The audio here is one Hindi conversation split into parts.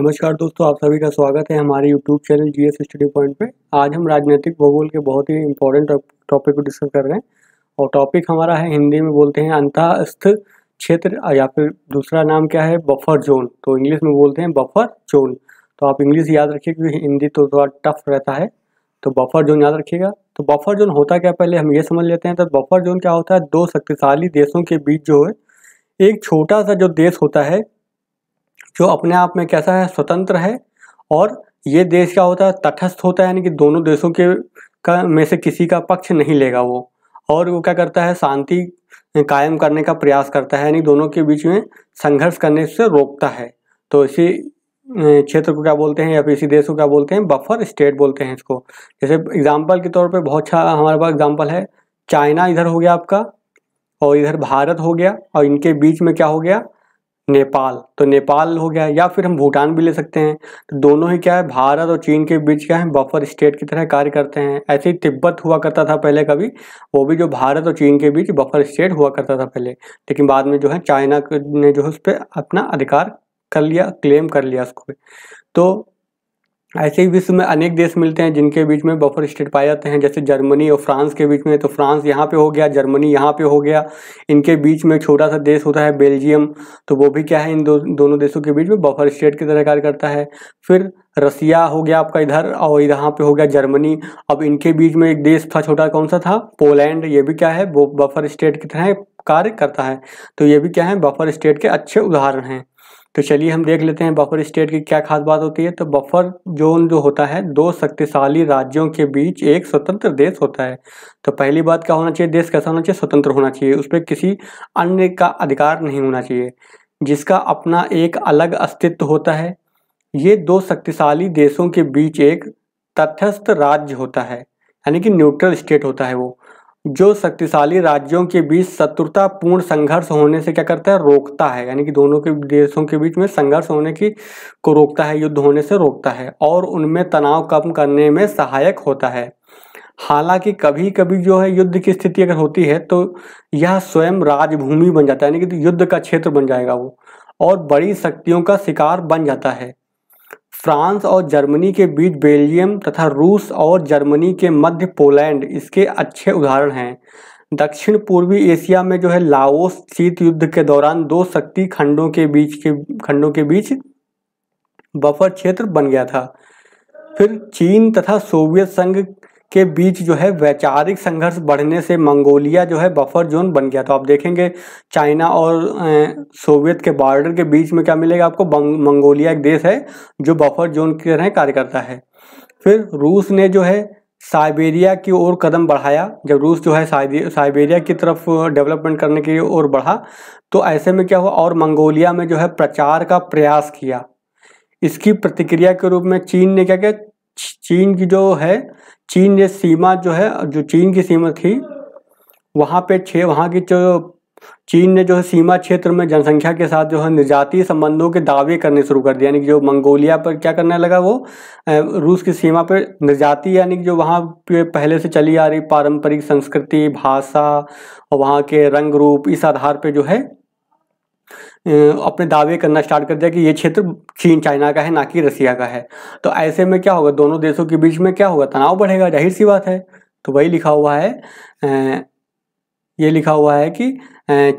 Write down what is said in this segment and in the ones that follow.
नमस्कार दोस्तों आप सभी का स्वागत है हमारे YouTube channel G S study point पे आज हम राजनीतिक भूगोल के बहुत ही इम्पोर्टेंट टॉपिक को डिस्कस कर रहे हैं और टॉपिक हमारा है हिंदी में बोलते हैं अंतस्थ क्षेत्र या फिर दूसरा नाम क्या है बफर जोन तो इंग्लिश में बोलते हैं बफर जोन तो आप इंग्लिश याद रखिए क्योंकि हिंदी तो थोड़ा टफ रहता है तो बफर जोन याद रखिएगा तो बफर जोन होता क्या पहले हम ये समझ लेते हैं तो बफर जोन क्या होता है दो शक्तिशाली देशों के बीच जो है एक छोटा सा जो देश होता है जो अपने आप में कैसा है स्वतंत्र है और ये देश क्या होता है तटस्थ होता है यानी कि दोनों देशों के का में से किसी का पक्ष नहीं लेगा वो और वो क्या करता है शांति कायम करने का प्रयास करता है यानी दोनों के बीच में संघर्ष करने से रोकता है तो इसी क्षेत्र को क्या बोलते हैं या फिर इसी देश को क्या बोलते हैं बफर स्टेट बोलते हैं इसको जैसे एग्जाम्पल के तौर पर बहुत अच्छा हमारे पास एग्जाम्पल है चाइना इधर हो गया आपका और इधर भारत हो गया और इनके बीच में क्या हो गया नेपाल तो नेपाल हो गया या फिर हम भूटान भी ले सकते हैं तो दोनों ही क्या है भारत और चीन के बीच क्या है बफर स्टेट की तरह कार्य करते हैं ऐसे ही तिब्बत हुआ करता था पहले कभी वो भी जो भारत और चीन के बीच बफर स्टेट हुआ करता था पहले लेकिन बाद में जो है चाइना ने जो है उस पर अपना अधिकार कर लिया क्लेम कर लिया उसको तो ऐसे ही विश्व में अनेक देश मिलते हैं जिनके बीच में बफर स्टेट पाए जाते हैं जैसे जर्मनी और फ्रांस के बीच में तो फ्रांस यहाँ पे हो गया जर्मनी यहाँ पे हो गया इनके बीच में छोटा सा देश होता है बेल्जियम तो वो भी क्या है इन दो दोनों देशों के बीच में बफर स्टेट की तरह कार्य करता है फिर रसिया हो गया आपका इधर और यहाँ पे हो गया जर्मनी अब इनके बीच में एक देश था छोटा कौन सा था पोलैंड ये भी क्या है वो बफर स्टेट की तरह कार्य करता है तो ये भी क्या है बफर स्टेट के अच्छे उदाहरण हैं तो चलिए हम देख लेते हैं बफर स्टेट की क्या खास बात होती है तो बफर जोन जो होता है दो शक्तिशाली राज्यों के बीच एक स्वतंत्र देश होता है तो पहली बात क्या होना चाहिए देश कैसा होना चाहिए स्वतंत्र होना चाहिए उस पर किसी अन्य का अधिकार नहीं होना चाहिए जिसका अपना एक अलग अस्तित्व होता है ये दो शक्तिशाली देशों के बीच एक तटस्थ राज्य होता है यानी कि न्यूट्रल स्टेट होता है वो जो शक्तिशाली राज्यों के बीच शत्रुतापूर्ण संघर्ष होने से क्या करता है रोकता है यानी कि दोनों के देशों के बीच में संघर्ष होने की को रोकता है युद्ध होने से रोकता है और उनमें तनाव कम करने में सहायक होता है हालांकि कभी कभी जो है युद्ध की स्थिति अगर होती है तो यह स्वयं राजभूमि बन जाता है यानी कि युद्ध का क्षेत्र बन जाएगा वो और बड़ी शक्तियों का शिकार बन जाता है फ्रांस और जर्मनी के बीच बेल्जियम तथा रूस और जर्मनी के मध्य पोलैंड इसके अच्छे उदाहरण हैं दक्षिण पूर्वी एशिया में जो है लाओस शीत युद्ध के दौरान दो शक्ति खंडों के बीच के खंडों के बीच बफर क्षेत्र बन गया था फिर चीन तथा सोवियत संघ के बीच जो है वैचारिक संघर्ष बढ़ने से मंगोलिया जो है बफर जोन बन गया तो आप देखेंगे चाइना और सोवियत के बॉर्डर के बीच में क्या मिलेगा आपको मंगोलिया एक देश है जो बफर जोन की तरह कार्य करता है फिर रूस ने जो है साइबेरिया की ओर कदम बढ़ाया जब रूस जो है साइबेरिया की तरफ डेवलपमेंट करने की ओर बढ़ा तो ऐसे में क्या हुआ और मंगोलिया में जो है प्रचार का प्रयास किया इसकी प्रतिक्रिया के रूप में चीन ने क्या किया चीन की जो है चीन ने सीमा जो है जो चीन की सीमा थी वहाँ पे छः वहाँ की जो चीन ने जो है सीमा क्षेत्र में जनसंख्या के साथ जो है निजातीय संबंधों के दावे करने शुरू कर दिए यानी कि जो मंगोलिया पर क्या करने लगा वो रूस की सीमा पर निजाती यानी कि जो वहाँ पे पहले से चली आ रही पारंपरिक संस्कृति भाषा और वहाँ के रंग रूप इस आधार पर जो है अपने दावे करना स्टार्ट कर दिया कि ये क्षेत्र चीन चाइना का है ना कि रसिया का है तो ऐसे में क्या होगा दोनों देशों के बीच में क्या होगा तनाव बढ़ेगा जाहिर सी बात है तो वही लिखा हुआ है ये लिखा हुआ है कि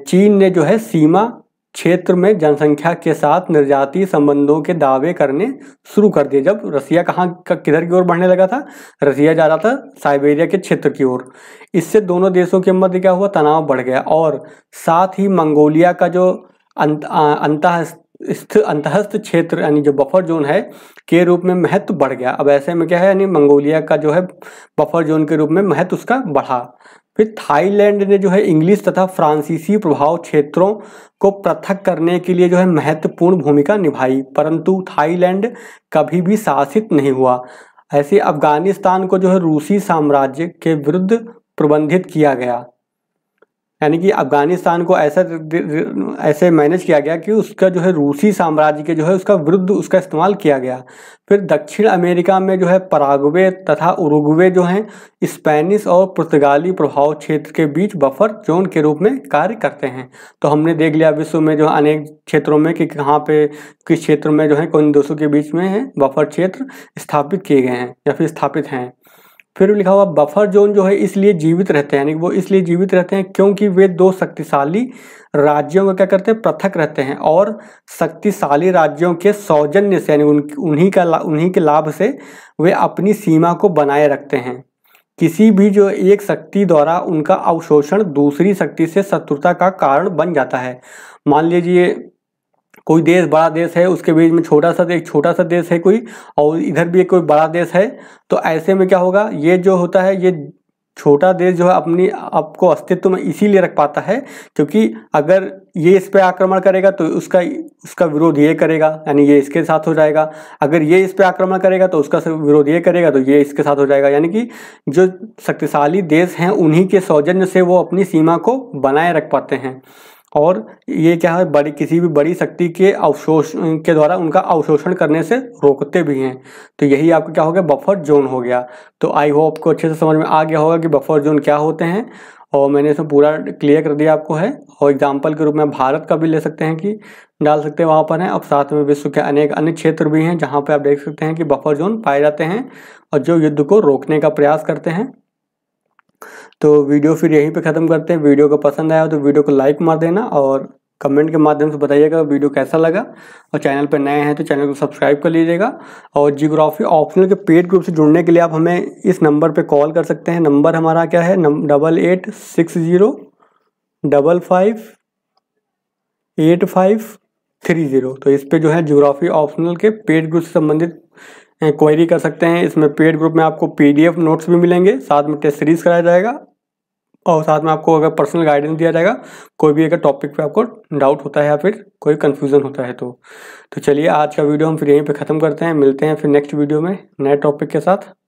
चीन ने जो है सीमा क्षेत्र में जनसंख्या के साथ निर्जातीय संबंधों के दावे करने शुरू कर दिए जब रसिया कहाँ किधर की ओर बढ़ने लगा था रसिया जा रहा था साइबेरिया के क्षेत्र की ओर इससे दोनों देशों के मध्य क्या हुआ तनाव बढ़ गया और साथ ही मंगोलिया का जो अंत स्थ क्षेत्र यानी जो बफर जोन है के रूप में महत्व बढ़ गया अब ऐसे में क्या है यानी मंगोलिया का जो है बफर जोन के रूप में महत्व उसका बढ़ा फिर थाईलैंड ने जो है इंग्लिश तथा फ्रांसीसी प्रभाव क्षेत्रों को पृथक करने के लिए जो है महत्वपूर्ण भूमिका निभाई परंतु थाईलैंड कभी भी शासित नहीं हुआ ऐसे अफगानिस्तान को जो है रूसी साम्राज्य के विरुद्ध प्रबंधित किया गया यानी कि अफगानिस्तान को ऐसा ऐसे मैनेज किया गया कि उसका जो है रूसी साम्राज्य के जो है उसका विरुद्ध उसका इस्तेमाल किया गया फिर दक्षिण अमेरिका में जो है परागवे तथा उरुग्वे जो हैं स्पेनिश और पुर्तगाली प्रभाव क्षेत्र के बीच बफर जोन के रूप में कार्य करते हैं तो हमने देख लिया विश्व में जो अनेक क्षेत्रों में कि कहाँ पे किस क्षेत्र में जो है कौन देशों के बीच में है बफर क्षेत्र स्थापित किए गए हैं या फिर स्थापित हैं फिर लिखा हुआ बफर जोन जो है इसलिए जीवित रहते हैं यानी वो इसलिए जीवित रहते हैं क्योंकि वे दो शक्तिशाली राज्यों का क्या करते हैं पृथक रहते हैं और शक्तिशाली राज्यों के सौजन्य से यानी उन उन्हीं का उन्हीं के लाभ से वे अपनी सीमा को बनाए रखते हैं किसी भी जो एक शक्ति द्वारा उनका अवशोषण दूसरी शक्ति से शत्रुता का कारण बन जाता है मान लीजिए कोई देश बड़ा देश है उसके बीच में छोटा सा एक छोटा सा देश है कोई और इधर भी एक कोई बड़ा देश है तो ऐसे में क्या होगा ये जो होता है ये छोटा देश जो है अपनी आपको अस्तित्व में इसीलिए रख पाता है क्योंकि अगर ये इस पर आक्रमण करेगा तो उसका उसका विरोध ये करेगा यानी ये इसके साथ हो जाएगा अगर ये इस पर आक्रमण करेगा तो उसका विरोध ये करेगा तो ये इसके साथ हो जाएगा यानी कि जो शक्तिशाली देश हैं उन्हीं के सौजन्य से वो अपनी सीमा को बनाए रख पाते हैं और ये क्या है बड़ी किसी भी बड़ी शक्ति के अवशोष के द्वारा उनका अवशोषण करने से रोकते भी हैं तो यही आपको क्या हो गया बफर जोन हो गया तो आई होप आपको अच्छे से समझ में आ गया होगा कि बफर जोन क्या होते हैं और मैंने इसमें पूरा क्लियर कर दिया आपको है और एग्जाम्पल के रूप में भारत का भी ले सकते हैं कि डाल सकते हैं वहाँ पर हैं अब साथ में विश्व के अनेक अन्य क्षेत्र भी हैं जहाँ पर आप देख सकते हैं कि बफर जोन पाए जाते हैं और जो युद्ध को रोकने का प्रयास करते हैं तो वीडियो फिर यहीं पे ख़त्म करते हैं वीडियो को पसंद आया तो वीडियो को लाइक मार देना और कमेंट के माध्यम से बताइएगा वीडियो कैसा लगा और चैनल पर नए हैं तो चैनल को सब्सक्राइब कर लीजिएगा और जियोग्राफी ऑप्शनल के पेड ग्रुप से जुड़ने के लिए आप हमें इस नंबर पर कॉल कर सकते हैं नंबर हमारा क्या है double eight six zero double five eight five three zero तो इस पर जो है जियोग्राफी ऑप्शनल के पेड ग्रुप से संबंधित क्वेरी कर सकते हैं इसमें पेड ग्रुप में आपको एफ नोट्स भी मिलेंगे साथ में टेस्ट सीरीज़ कराया जाएगा और साथ में आपको अगर पर्सनल गाइडेंस दिया जाएगा कोई भी अगर टॉपिक पे आपको डाउट होता है या फिर कोई कन्फ्यूज़न होता है तो तो चलिए आज का वीडियो हम फिर यहीं पे ख़त्म करते हैं मिलते हैं फिर नेक्स्ट वीडियो में नए टॉपिक के साथ